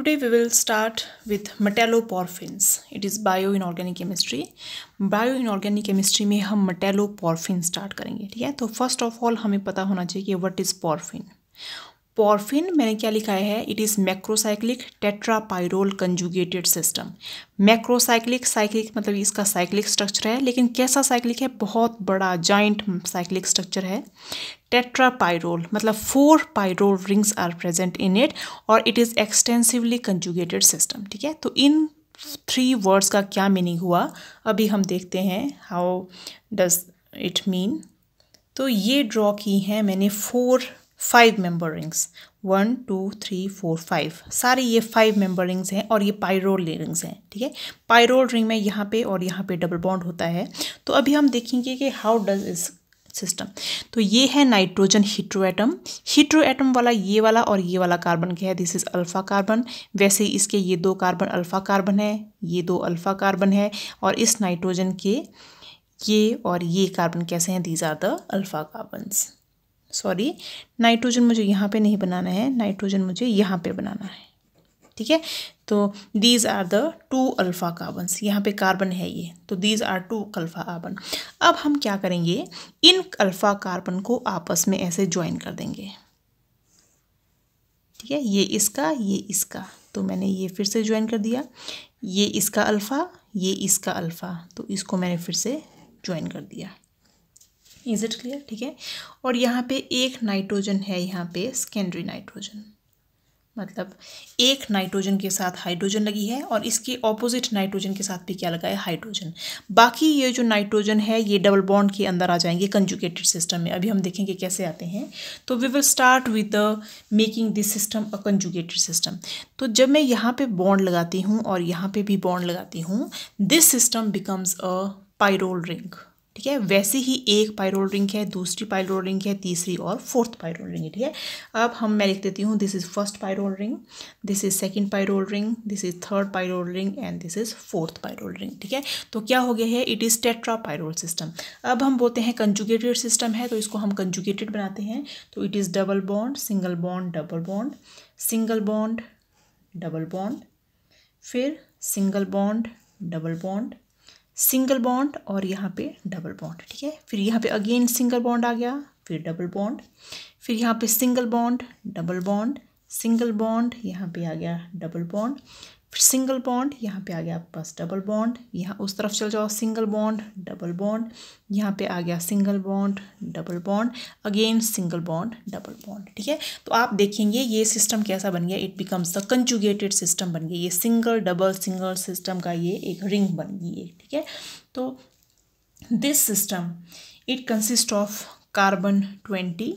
We will start with metallo metalloporphins. It is bioinorganic chemistry bioinorganic chemistry में हम मटेलो पॉर्फिन start करेंगे ठीक है तो फर्स्ट ऑफ ऑल हमें पता होना चाहिए कि वट इज़ पॉर्फिन पॉर्फिन मैंने क्या लिखा है it is macrocyclic tetrapyrrole conjugated system macrocyclic cyclic मतलब इसका साइक्लिक स्ट्रक्चर है लेकिन कैसा साइक्लिक है बहुत बड़ा जॉइंट साइक्लिक स्ट्रक्चर है टेट्रापाइरोल मतलब four pyrrole rings are present in it और it is extensively conjugated system ठीक है तो इन थ्री वर्ड्स का क्या मीनिंग हुआ अभी हम देखते हैं हाउ डज इट मीन तो ये ड्रॉ की हैं मैंने four five member rings one two three four five सारे ये फाइव मेंबर रिंग्स हैं और ये पायरोल रिंग्स हैं ठीक है पायरोल रिंग में यहाँ पे और यहाँ पे डबल बॉन्ड होता है तो अभी हम देखेंगे कि हाउ डज इस सिस्टम तो ये है nitrogen hetero atom hetero atom वाला ये वाला और ये वाला कार्बन क्या है दिस इज अल्फा कार्बन वैसे इसके ये दो कार्बन अल्फा कार्बन है ये दो अल्फा कार्बन है और इस नाइट्रोजन के ये और ये कार्बन कैसे हैं these are the alpha carbons sorry nitrogen मुझे यहाँ पे नहीं बनाना है नाइट्रोजन मुझे यहाँ पे बनाना है ठीक है तो these are the two alpha carbons यहाँ पे कार्बन है ये तो these are two alpha carbon अब हम क्या करेंगे इन अल्फ़ा कार्बन को आपस में ऐसे ज्वाइन कर देंगे ठीक है ये इसका ये इसका तो मैंने ये फिर से ज्वाइन कर दिया ये इसका अल्फ़ा ये इसका अल्फ़ा तो इसको मैंने फिर से ज्वाइन कर दिया इज़ इट क्लियर ठीक है और यहाँ पे एक नाइट्रोजन है यहाँ पे सेकेंडरी नाइट्रोजन मतलब एक नाइट्रोजन के साथ हाइड्रोजन लगी है और इसके ऑपोजिट नाइट्रोजन के साथ भी क्या लगा है हाइड्रोजन बाकी ये जो नाइट्रोजन है ये डबल बॉन्ड के अंदर आ जाएंगे कंजुकेटेड सिस्टम में अभी हम देखेंगे कैसे आते हैं तो we will start with the making this system a conjugated system तो जब मैं यहाँ पर बॉन्ड लगाती हूँ और यहाँ पर भी बॉन्ड लगाती हूँ this system becomes a pyrrole ring ठीक है वैसे ही एक पायरोल रिंग है दूसरी पायरोल रिंग है तीसरी और फोर्थ पायरोल रिंग है ठीक है अब हम मैं लिख देती हूँ this is first pyrrole ring this is second pyrrole ring this is third pyrrole ring and this is fourth pyrrole ring ठीक है तो क्या हो गया है it is tetrapyrrole system अब हम बोलते हैं कंजुगेटेड सिस्टम है तो इसको हम कंजुगेटेड बनाते हैं तो it is double bond single bond double bond single bond double bond फिर single bond double bond single bond और यहाँ पे डबल बॉन्ड ठीक है फिर यहाँ पे अगेन सिंगल बॉन्ड आ गया फिर डबल बॉन्ड फिर यहाँ पे single bond double bond single bond यहाँ पे आ गया डबल बॉन्ड सिंगल बॉन्ड यहाँ पे आ गया आपके पास डबल बॉन्ड यहाँ उस तरफ चल जाओ सिंगल बॉन्ड डबल बॉन्ड यहाँ पे आ गया single bond double bond again single bond double bond ठीक है तो आप देखेंगे ये सिस्टम कैसा बन गया it becomes the conjugated system बन गया ये सिंगल डबल सिंगल सिस्टम का ये एक रिंग बन गई है ठीक है तो this system it consist of carbon twenty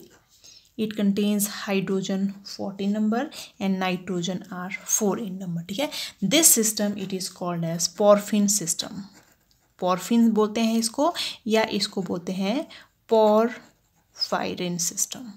it contains hydrogen fourteen number and nitrogen are four in number ठीक है this system it is called as porphin system porphin बोलते हैं इसको या इसको बोलते हैं पॉरफायरिन सिस्टम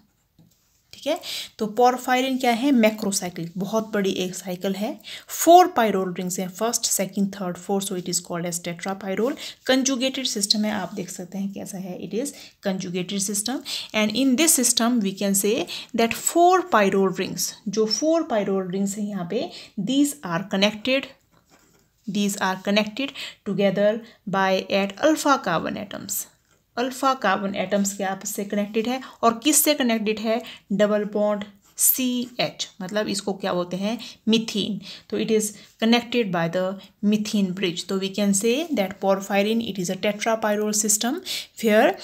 ठीक है तो पोरफायरिन क्या है मैक्रोसाइक्लिक बहुत बड़ी एक साइकिल है फोर पायरोल रिंग्स हैं first second third fourth so it is called as tetrapyrrole conjugated system है आप देख सकते हैं कैसा है it is conjugated system and in this system we can say that four pyrrole rings जो फोर पायरोल रिंग्स हैं यहाँ पे these are connected these are connected together by at alpha carbon atoms alpha carbon atoms के आपस से connected है और किस से कनेक्टेड है डबल बॉन्ड सी एच मतलब इसको क्या बोलते हैं मिथिन तो it is connected by the methine bridge so we can say that porphyrin it is a tetrapyrrole system fair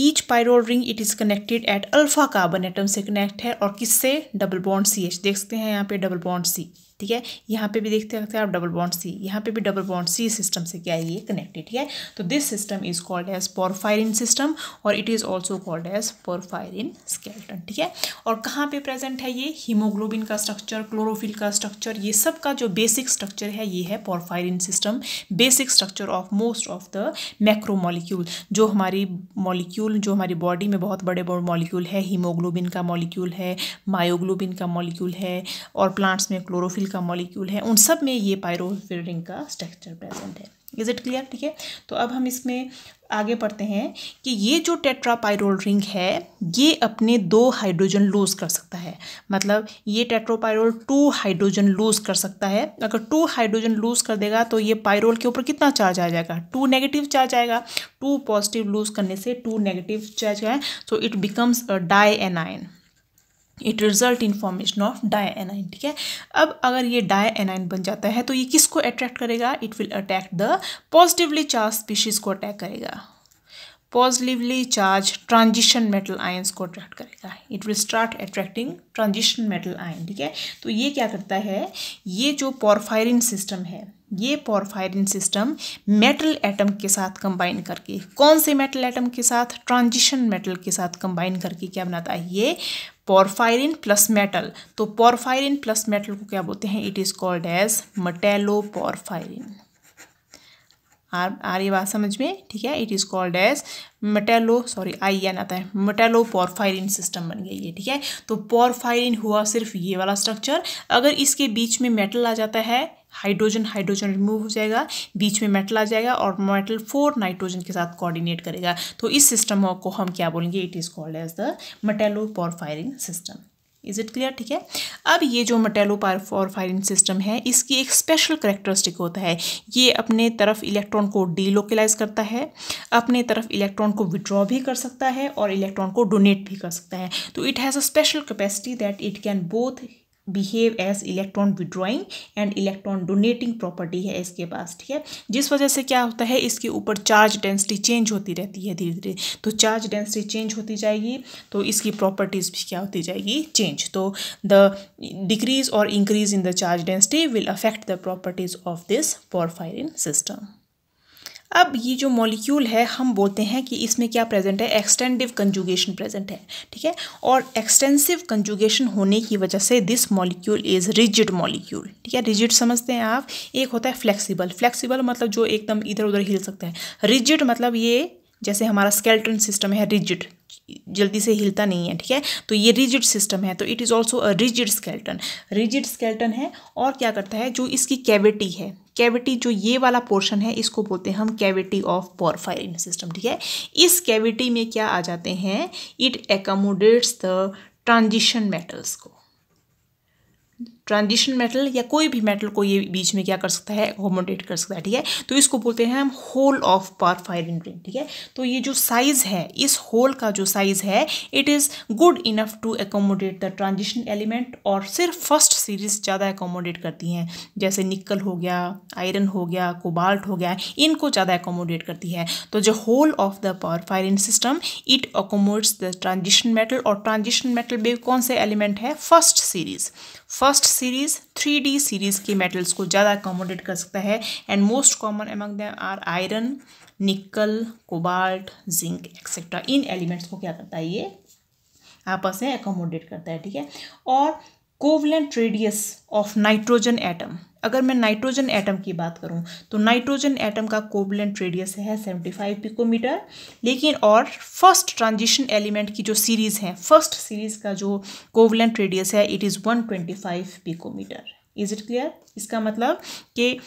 each pyrrole ring it is connected at alpha carbon atom से connect है और किससे double bond C H देख सकते हैं यहाँ पे double bond C ठीक है यहाँ पे भी देखते रहते हैं आप डबल बॉन्ड सी यहाँ पे भी डबल बॉन्ड सी सिस्टम से क्या है ये कनेक्टेड ठीक है तो this system is called as porphyrin system और it is also called as porphyrin skeleton ठीक है और कहाँ पे प्रेजेंट है ये हीमोग्लोबिन का स्ट्रक्चर क्लोरोफिल का स्ट्रक्चर ये सब का जो बेसिक स्ट्रक्चर है ये है porphyrin system basic structure of most of the macromolecule जो हमारी मॉलिक्यूल जो हमारी बॉडी में बहुत बड़े बड़े मॉलिक्यूल है हीमोग्लोबिन का मॉलिक्यूल है मायोग्लोबिन का मॉलिक्यूल है और प्लांट्स में क्लोरोफिल का मॉलिक्यूल है उन सब में ये पायरोफिरिन का स्ट्रक्चर प्रेजेंट है इज़ इट क्लियर ठीक है तो अब हम इसमें आगे पढ़ते हैं कि ये जो टेट्रापायरोल रिंग है ये अपने दो हाइड्रोजन लूज कर सकता है मतलब ये टेट्रोपायरोल टू हाइड्रोजन लूज कर सकता है अगर टू हाइड्रोजन लूज कर देगा तो ये पायरोल के ऊपर कितना चार्ज आ जाएगा टू नेगेटिव चार्ज आएगा टू पॉजिटिव लूज करने से टू नेगेटिव चार्ज आए so it becomes a dianion it result in formation of dianion ठीक है अब अगर ये डाई एनाइन बन जाता है तो ये किसको अट्रैक्ट करेगा it will attack the positively charge species को अटैक करेगा positively charge transition metal ions को अट्रैक्ट करेगा it will start attracting transition metal ion ठीक है तो ये क्या करता है ये जो पॉरफायरिन सिस्टम है ये पॉरफायरिन सिस्टम मेटल एटम के साथ कंबाइन करके कौन से मेटल एटम के साथ ट्रांजिशन मेटल के साथ कंबाइन करके क्या बनाता है ये पॉरफायरिन प्लस मेटल तो पॉरफायरिन प्लस मेटल को क्या बोलते हैं it is called as metalloporphyrin आ आ रही बात समझ में ठीक है it is called as metallo sorry I N आता है मेटेलो पॉरफायरिन सिस्टम बन गया ये ठीक है तो पॉरफायरिन हुआ सिर्फ ये वाला स्ट्रक्चर अगर इसके बीच में मेटल आ जाता है हाइड्रोजन हाइड्रोजन रिमूव हो जाएगा बीच में मेटल आ जाएगा और मेटल फोर नाइट्रोजन के साथ कोऑर्डिनेट करेगा तो इस सिस्टम को हम क्या बोलेंगे it is called as the metalloporphyrin system is it clear ठीक है अब ये जो मटेलो पारफॉरफाइन सिस्टम है इसकी एक स्पेशल करेक्टरिस्टिक होता है ये अपने तरफ इलेक्ट्रॉन को डीलोकलाइज करता है अपने तरफ इलेक्ट्रॉन को विड्रॉ भी कर सकता है और इलेक्ट्रॉन को डोनेट भी कर सकता है तो it has a special capacity that it can both behave as electron withdrawing and electron donating property है इसके पास ठीक है जिस वजह से क्या होता है इसके ऊपर चार्ज डेंसिटी चेंज होती रहती है धीरे धीरे तो चार्ज डेंसिटी चेंज होती जाएगी तो इसकी प्रॉपर्टीज़ भी क्या होती जाएगी चेंज तो द डिक्रीज और increase in the charge density will affect the properties of this porphyrin system अब ये जो मॉलिक्यूल है हम बोलते हैं कि इसमें क्या प्रेजेंट है एक्सटेंडिव कंजुगेशन प्रेजेंट है ठीक है और एक्सटेंसिव कंजुगेशन होने की वजह से this molecule is rigid molecule ठीक है रिजिड समझते हैं आप एक होता है फ्लेक्सिबल फ्लेक्सिबल मतलब जो एकदम इधर उधर हिल सकता है रिजिड मतलब ये जैसे हमारा स्केल्टन सिस्टम है रिजिड जल्दी से हिलता नहीं है ठीक है तो ये रिजिड सिस्टम है तो it is also a rigid skeleton rigid skeleton है और क्या करता है जो इसकी कैविटी है कैविटी जो ये वाला पोर्शन है इसको बोलते हैं हम कैविटी ऑफ पोरफायरिन सिस्टम ठीक है इस कैविटी में क्या आ जाते हैं it accommodates the transition metals को ट्रांजिशन मेटल या कोई भी मेटल को ये बीच में क्या कर सकता है अकोमोडेट कर सकता है ठीक है तो इसको बोलते हैं हम होल ऑफ पारफायरिन रिंग ठीक है तो ये जो साइज है इस होल का जो साइज है it is good enough to accommodate the transition element और सिर्फ फर्स्ट सीरीज ज़्यादा एकोमोडेट करती हैं जैसे निकल हो गया आयरन हो गया कोबाल्ट हो गया इनको ज़्यादा एकोमोडेट करती है तो जो hole of the porphyrin system it accommodates the transition metal और ट्रांजिशन मेटल में कौन से एलिमेंट है first series first series three D series के मेटल्स को ज़्यादा अकोमोडेट कर सकता है and most common among them are iron nickel cobalt zinc etcetera इन एलिमेंट्स को क्या करता है ये आपस में अकोमोडेट करता है ठीक है और covalent radius of nitrogen atom अगर मैं नाइट्रोजन एटम की बात करूं तो नाइट्रोजन एटम का कोवलेंट रेडियस है 75 पिकोमीटर लेकिन और फर्स्ट ट्रांजिशन एलिमेंट की जो सीरीज़ है फर्स्ट सीरीज़ का जो कोवलेंट रेडियस है it is 125 picometer is it clear इसका मतलब कि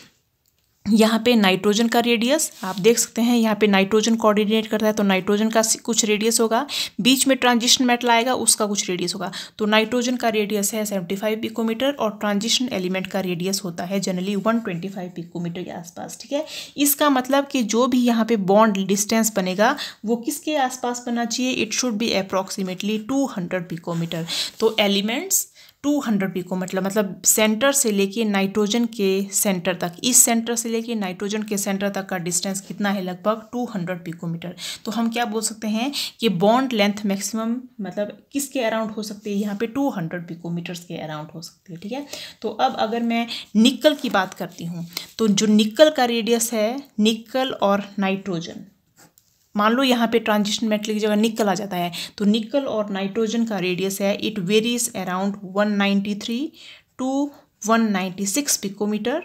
यहाँ पे नाइट्रोजन का रेडियस आप देख सकते हैं यहाँ पे नाइट्रोजन कोऑर्डिनेट करता है तो नाइट्रोजन का कुछ रेडियस होगा बीच में ट्रांजिशन मेटल आएगा उसका कुछ रेडियस होगा तो नाइट्रोजन का रेडियस है सेवेंटी फाइव पिकोमीटर और ट्रांजिशन एलिमेंट का रेडियस होता है generally one twenty five picometer के आसपास ठीक है इसका मतलब कि जो भी यहाँ पे बॉन्ड डिस्टेंस बनेगा वो किसके आसपास बनना चाहिए it should be approximately two hundred picometer तो एलिमेंट्स टू हंड्रेड पीको मतलब मतलब सेंटर से लेके नाइट्रोजन के सेंटर तक इस सेंटर से लेके नाइट्रोजन के सेंटर तक का डिस्टेंस कितना है लगभग टू हंड्रेड पीकोमीटर तो हम क्या बोल सकते हैं कि बॉन्ड लेंथ मैक्सिमम मतलब किसके अराउंड हो सकती है यहाँ पे टू हंड्रेड पीकोमीटर्स के अराउंड हो सकती है ठीक है तो अब अगर मैं निकल की बात करती हूँ तो जो निकल का रेडियस है निकल और नाइट्रोजन मान लो यहाँ पे ट्रांजिशन मेटल की जगह निकल आ जाता है तो निकल और नाइट्रोजन का रेडियस है it varies around 193 to 196 picometer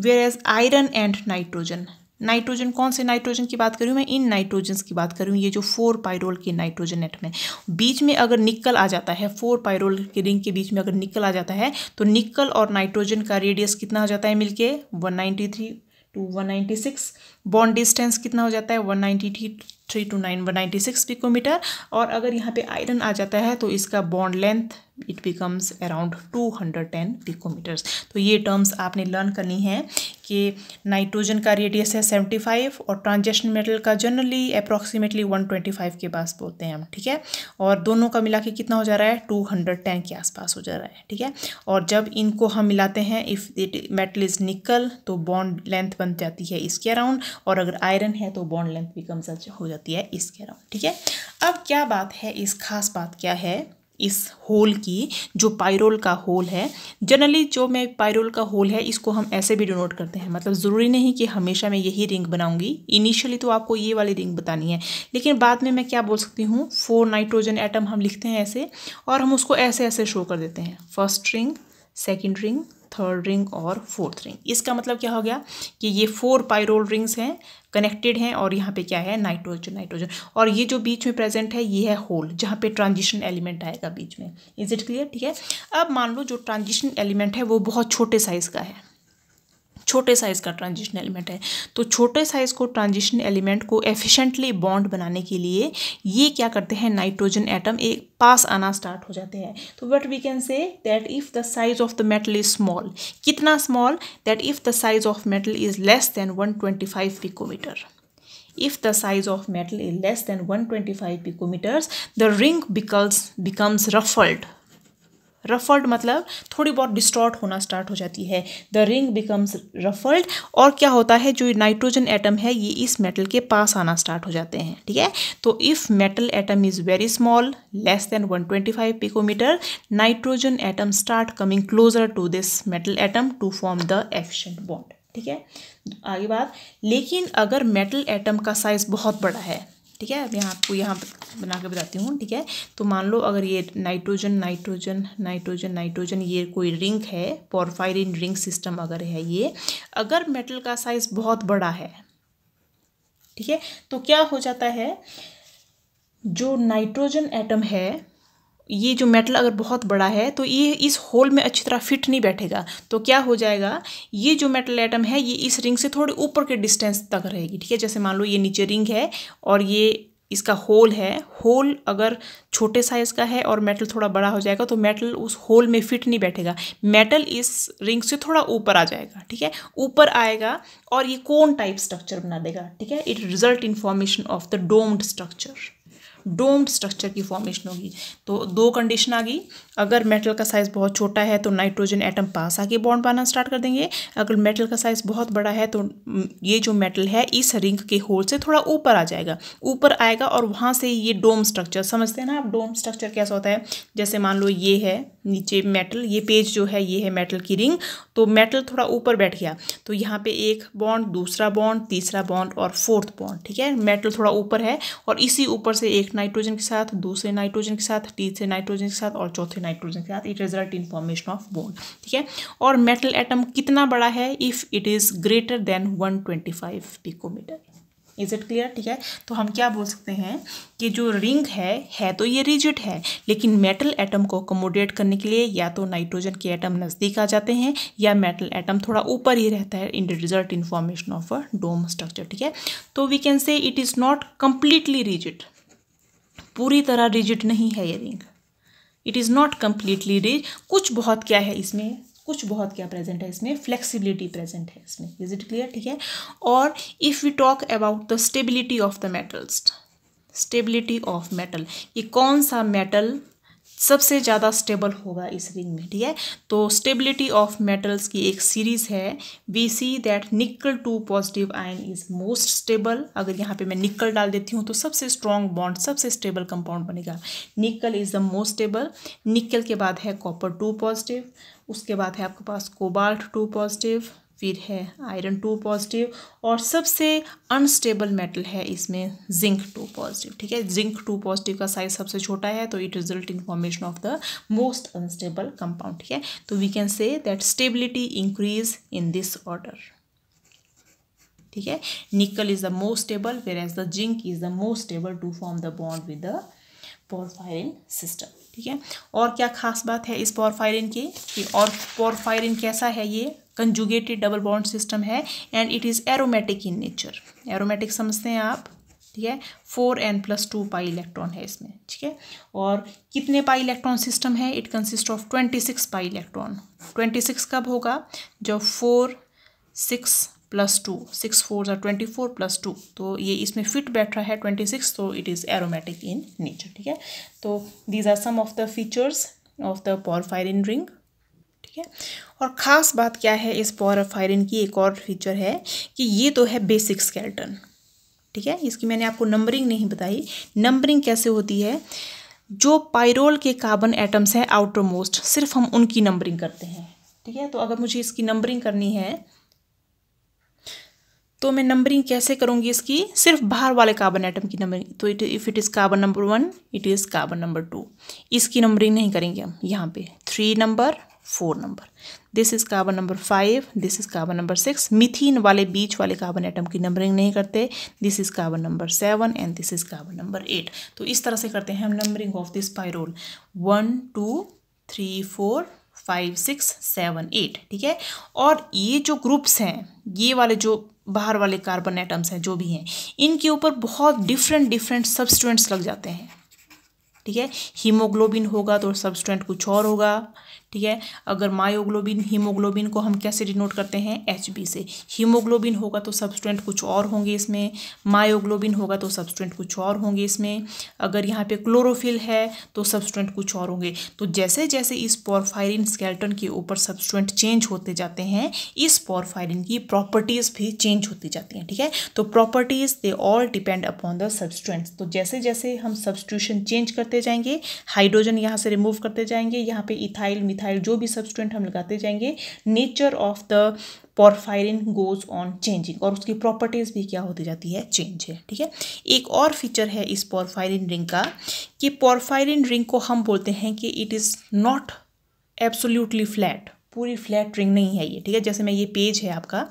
whereas iron and nitrogen nitrogen कौन से नाइट्रोजन की बात करूँ मैं इन नाइट्रोजन की बात करूँ ये जो फोर पायरोल के नाइट्रोजन एटम है बीच में अगर निकल आ जाता है फोर पायरोल के रिंग के बीच में अगर निकल आ जाता है तो निकल और नाइट्रोजन का रेडियस कितना हो जाता है मिलके one ninety three to one ninety six bond distance कितना हो जाता है one ninety three to nine one ninety six picometer और अगर यहाँ पे आयरन आ जाता है तो इसका bond length it becomes around two hundred ten picometers तो ये टर्म्स आपने लर्न करनी है कि नाइट्रोजन का रेडियस है सेवेंटी फाइव और ट्रांजेक्शन मेटल का generally approximately one twenty five के पास बोलते हैं हम ठीक है और दोनों का मिला के कितना हो जा रहा है टू हंड्रेड टेन के आसपास हो जा रहा है ठीक है और जब इनको हम मिलाते हैं इफ़ इट मेटल इज़ निकल तो बॉन्ड लेंथ बन जाती है इसके अराउंड और अगर आयरन है तो बॉन्ड लेंथ बिकम्स हो जाती है इसके अराउंड ठीक है अब क्या बात है इस खास बात क्या है इस होल की जो पायरोल का होल है जनरली जो मैं पायरोल का होल है इसको हम ऐसे भी डिनोट करते हैं मतलब ज़रूरी नहीं कि हमेशा मैं यही रिंग बनाऊंगी इनिशियली तो आपको ये वाली रिंग बतानी है लेकिन बाद में मैं क्या बोल सकती हूँ फोर नाइट्रोजन एटम हम लिखते हैं ऐसे और हम उसको ऐसे ऐसे शो कर देते हैं first ring second ring third ring और फोर्थ रिंग इसका मतलब क्या हो गया कि ये फोर पायरोल रिंग्स हैं कनेक्टेड हैं और यहाँ पे क्या है नाइट्रोजन नाइट्रोजन और ये जो बीच में प्रेजेंट है ये है होल जहाँ पे ट्रांजिशन एलिमेंट आएगा बीच में इज इट क्लियर ठीक है अब मान लो जो ट्रांजिशन एलिमेंट है वो बहुत छोटे साइज़ का है छोटे साइज का ट्रांजिशन एलिमेंट है तो छोटे साइज को ट्रांजिशन एलिमेंट को एफिशिएंटली बॉन्ड बनाने के लिए ये क्या करते हैं नाइट्रोजन एटम एक पास आना स्टार्ट हो जाते हैं तो what we can say that if the size of the metal is small कितना small that if the size of metal is less than one twenty five picometer if the size of metal is less than 125 picometers the ring becomes becomes ruffled ruffled मतलब थोड़ी बहुत distort होना start हो जाती है the ring becomes ruffled और क्या होता है जो नाइट्रोजन एटम है ये इस मेटल के पास आना स्टार्ट हो जाते हैं ठीक है तो if metal atom is very small less than 125 picometer nitrogen atom start coming closer to this metal atom to form the efficient bond ठीक है आगे बात लेकिन अगर मेटल एटम का साइज़ बहुत बड़ा है ठीक है अब यहाँ आपको यहाँ बना के बताती हूँ ठीक है तो मान लो अगर ये नाइट्रोजन नाइट्रोजन नाइट्रोजन नाइट्रोजन ये कोई रिंग है पोरफाइरिन रिंग सिस्टम अगर है ये अगर मेटल का साइज बहुत बड़ा है ठीक है तो क्या हो जाता है जो नाइट्रोजन एटम है ये जो मेटल अगर बहुत बड़ा है तो ये इस होल में अच्छी तरह फिट नहीं बैठेगा तो क्या हो जाएगा ये जो मेटल एटम है ये इस रिंग से थोड़े ऊपर के डिस्टेंस तक रहेगी ठीक है जैसे मान लो ये नीचे रिंग है और ये इसका होल है होल अगर छोटे साइज़ का है और मेटल थोड़ा बड़ा हो जाएगा तो मेटल उस होल में फिट नहीं बैठेगा मेटल इस रिंग से थोड़ा ऊपर आ जाएगा ठीक है ऊपर आएगा और ये कोन टाइप स्ट्रक्चर बना देगा ठीक है it result in formation of the domed structure domed structure की फॉर्मेशन होगी तो दो कंडीशन आ गई अगर मेटल का साइज़ बहुत छोटा है तो नाइट्रोजन एटम पास आके बॉन्ड बनाना स्टार्ट कर देंगे अगर मेटल का साइज़ बहुत बड़ा है तो ये जो मेटल है इस रिंग के होल से थोड़ा ऊपर आ जाएगा ऊपर आएगा और वहाँ से ये डोम स्ट्रक्चर समझते हैं ना आप डोम स्ट्रक्चर कैसा होता है जैसे मान लो ये है नीचे मेटल ये पेज जो है ये है मेटल की रिंग तो मेटल थोड़ा ऊपर बैठ गया तो यहाँ पे एक बॉन्ड दूसरा बॉन्ड तीसरा बॉन्ड और फोर्थ बॉन्ड ठीक है मेटल थोड़ा ऊपर है और इसी ऊपर से एक नाइट्रोजन के साथ दूसरे नाइट्रोजन के साथ तीसरे नाइट्रोजन के साथ और चौथे नाइट्रोजन के साथ it result in formation of bone ठीक है और मेटल एटम कितना बड़ा है if it is greater than one twenty five picometer is it clear ठीक है तो हम क्या बोल सकते हैं कि जो रिंग है है तो ये रिजिड है लेकिन मेटल एटम को अकोमोडेट करने के लिए या तो नाइट्रोजन के एटम नज़दीक आ जाते हैं या मेटल एटम थोड़ा ऊपर ही रहता है in result in formation of a dome structure ठीक है तो we can say it is not completely rigid पूरी तरह रिजिड नहीं है ये ring it is not completely rich कुछ बहुत क्या है इसमें कुछ बहुत क्या प्रेजेंट है इसमें फ्लेक्सिबिलिटी प्रेजेंट है इसमें इज इट क्लियर ठीक है और if we talk about the stability of the metals stability of metal ये कौन सा मेटल सबसे ज़्यादा स्टेबल होगा इस रिंग में ठीक है तो स्टेबिलिटी ऑफ मेटल्स की एक सीरीज़ है we see that nickel two positive ion is most stable अगर यहाँ पे मैं निकल डाल देती हूँ तो सबसे स्ट्रॉन्ग बॉन्ड सबसे स्टेबल कंपाउंड बनेगा nickel is the most stable निकल के बाद है कॉपर टू पॉजिटिव उसके बाद है आपके पास कोबाल्ट टू पॉजिटिव फिर है आयरन टू पॉजिटिव और सबसे अनस्टेबल मेटल है इसमें जिंक टू पॉजिटिव ठीक है जिंक टू पॉजिटिव का साइज सबसे छोटा है तो it result in formation of the most unstable compound ठीक है तो we can say that stability increase in this order ठीक है nickel is the most stable whereas the zinc is the most stable to form the bond with the porphyrin system ठीक है और क्या खास बात है इस पोरफायरिन की कि और पोरफायरिन कैसा है ये कंजुगेटेड डबल बॉन्ड सिस्टम है and it is aromatic in nature aromatic समझते हैं आप ठीक है four n plus two pi electron है इसमें ठीक है और कितने पाई इलेक्ट्रॉन सिस्टम है it consist of twenty six pi electron twenty six कब होगा जब four six plus two six four या ट्वेंटी फोर प्लस टू तो ये इसमें फिट बैठ रहा है ट्वेंटी सिक्स तो it is aromatic in nature ठीक है तो these are some of the features of the phyrin ring ठीक है और ख़ास बात क्या है इस पावर ऑफ आयरन की एक और फीचर है कि ये तो है बेसिक स्केल्टन ठीक है इसकी मैंने आपको नंबरिंग नहीं बताई नंबरिंग कैसे होती है जो पायरोल के कार्बन एटम्स हैं आउटर मोस्ट सिर्फ हम उनकी नंबरिंग करते हैं ठीक है तो अगर मुझे इसकी नंबरिंग करनी है तो मैं नंबरिंग कैसे करूंगी इसकी सिर्फ बाहर वाले कार्बन एटम की नंबरिंग तो it if it is carbon number one it is carbon number two इसकी नंबरिंग नहीं करेंगे हम यहाँ पे three number four number this is carbon number five this is carbon number six methine वाले बीच वाले कार्बन एटम की नंबरिंग नहीं करते this is carbon number seven and this is carbon number eight तो इस तरह से करते हैं हम numbering of this pyrrole one two three four five six seven eight ठीक है और ये जो ग्रुप्स हैं ये वाले जो बाहर वाले कार्बन एटम्स हैं जो भी हैं इनके ऊपर बहुत डिफरेंट डिफरेंट सब्सटेंट्स लग जाते हैं ठीक है हीमोग्लोबिन होगा तो सब्सटेंट कुछ और होगा ठीक है अगर मायोग्लोबिन हीमोग्लोबिन को हम कैसे डिनोट करते हैं एच बी से हीमोग्लोबिन होगा तो सब्सटेंट कुछ और होंगे इसमें मायोग्लोबिन होगा तो सब्सटेंट कुछ और होंगे इसमें अगर यहाँ पे क्लोरोफिल है तो सब्सटेंट कुछ और होंगे तो जैसे जैसे इस पोरफायरिन स्केल्टन के ऊपर सब्सटेंट चेंज होते जाते हैं इस पोरफायरिन की प्रॉपर्टीज़ भी चेंज होती जाती हैं ठीक है तो properties they all depend upon the substituents तो जैसे जैसे हम सब्सट्यूशन चेंज करते जाएंगे हाइड्रोजन यहाँ से रिमूव करते जाएंगे यहाँ पे इथाइल मिथाइल मिथाइल जो भी सब्सटेंट हम लगाते जाएंगे nature of the porphyrin goes on changing और उसकी प्रॉपर्टीज़ भी क्या होती जाती है चेंज है ठीक है एक और फीचर है इस पोरफायरिन रिंग का कि पोरफायरिन रिंग को हम बोलते हैं कि it is not absolutely flat पूरी फ्लैट रिंग नहीं है ये ठीक है जैसे मैं ये पेज है आपका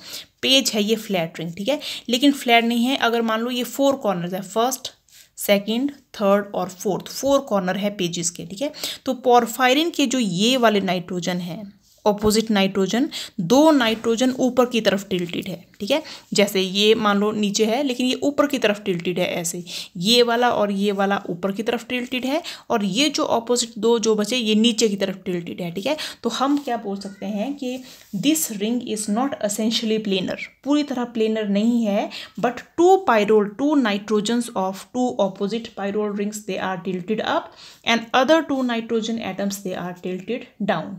पेज है ये फ्लैट रिंग ठीक है लेकिन फ्लैट नहीं है अगर मान लो ये फोर कॉर्नर है फर्स्ट सेकंड थर्ड और फोर्थ फोर कॉर्नर है पेजेस के ठीक है तो पोरफायरिन के जो ये वाले नाइट्रोजन हैं ऑपोजिट नाइट्रोजन दो नाइट्रोजन ऊपर की तरफ टिल्टिड है ठीक है जैसे ये मान लो नीचे है लेकिन ये ऊपर की तरफ टिल्टिड है ऐसे ये वाला और ये वाला ऊपर की तरफ टिल्टिड है और ये जो ऑपोजिट दो जो बचे ये नीचे की तरफ टिल्टिड है ठीक है तो हम क्या बोल सकते हैं कि this ring is not essentially planar पूरी तरह प्लेनर नहीं है but two pyrrole two nitrogens of two opposite pyrrole rings they are tilted up and other two nitrogen atoms they are tilted down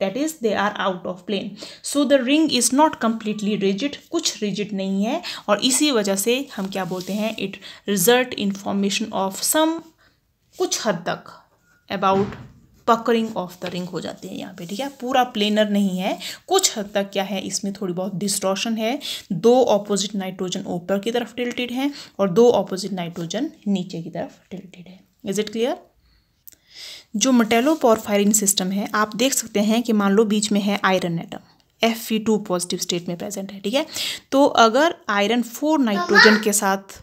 that is they are out of plane so the ring is not completely rigid कुछ rigid नहीं है और इसी वजह से हम क्या बोलते हैं it result in formation of some कुछ हद तक about puckering of the ring हो जाती है यहाँ पे ठीक है पूरा प्लेनर नहीं है कुछ हद तक क्या है इसमें थोड़ी बहुत डिस्ट्रॉशन है दो ऑपोजिट नाइट्रोजन ऊपर की तरफ टिल्टेड हैं और दो ऑपोजिट नाइट्रोजन नीचे की तरफ टिल्टेड है इज इट क्लियर जो मटेलोपोरफायरिन सिस्टम है आप देख सकते हैं कि मान लो बीच में है iron atom F two positive state में प्रेजेंट है ठीक है तो अगर आयरन फोर नाइट्रोजन के साथ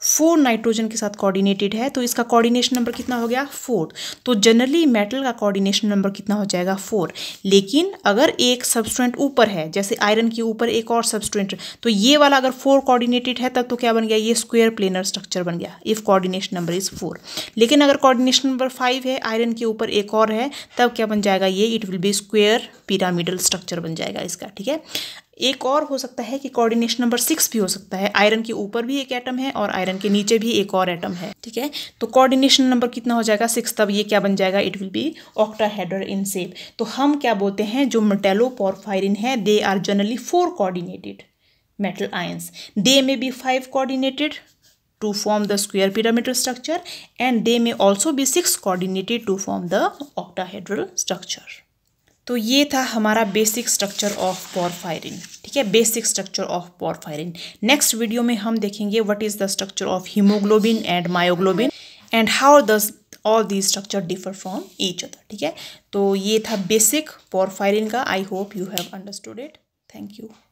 फोर नाइट्रोजन के साथ कोऑर्डिनेटेड है तो इसका कोऑर्डिनेशन नंबर कितना हो गया फोर तो जनरली मेटल का कोऑर्डिनेशन नंबर कितना हो जाएगा फोर लेकिन अगर एक सब्सटेंट ऊपर है जैसे आयरन के ऊपर एक और सब्सटेंट तो ये वाला अगर फोर कोऑर्डिनेटेड है तब तो क्या बन गया ये स्क्वेयर प्लेनर स्ट्रक्चर बन गया if coordination number is four लेकिन अगर कॉर्डिनेशन नंबर फाइव है आयरन के ऊपर एक और है तब क्या बन जाएगा ये it will be square pyramidal structure बन जाएगा इसका ठीक है एक और हो सकता है कि कोऑर्डिनेशन नंबर सिक्स भी हो सकता है आयरन के ऊपर भी एक एटम है और आयरन के नीचे भी एक और एटम है ठीक है तो कोऑर्डिनेशन नंबर कितना हो जाएगा सिक्स तब ये क्या बन जाएगा it will be octahedral in shape तो हम क्या बोलते हैं जो मेटेलोपोरफायरिन है they are generally four coordinated metal ions. They may be five coordinated to form the square pyramidal structure and they may also be six coordinated to form the octahedral structure तो ये था हमारा basic structure of porphyrin ठीक है basic structure of porphyrin next video में हम देखेंगे what is the structure of haemoglobin and myoglobin and how the all the structure differ from each other ठीक है तो ये था बेसिक पॉरफायरिन का I hope you have understood it thank you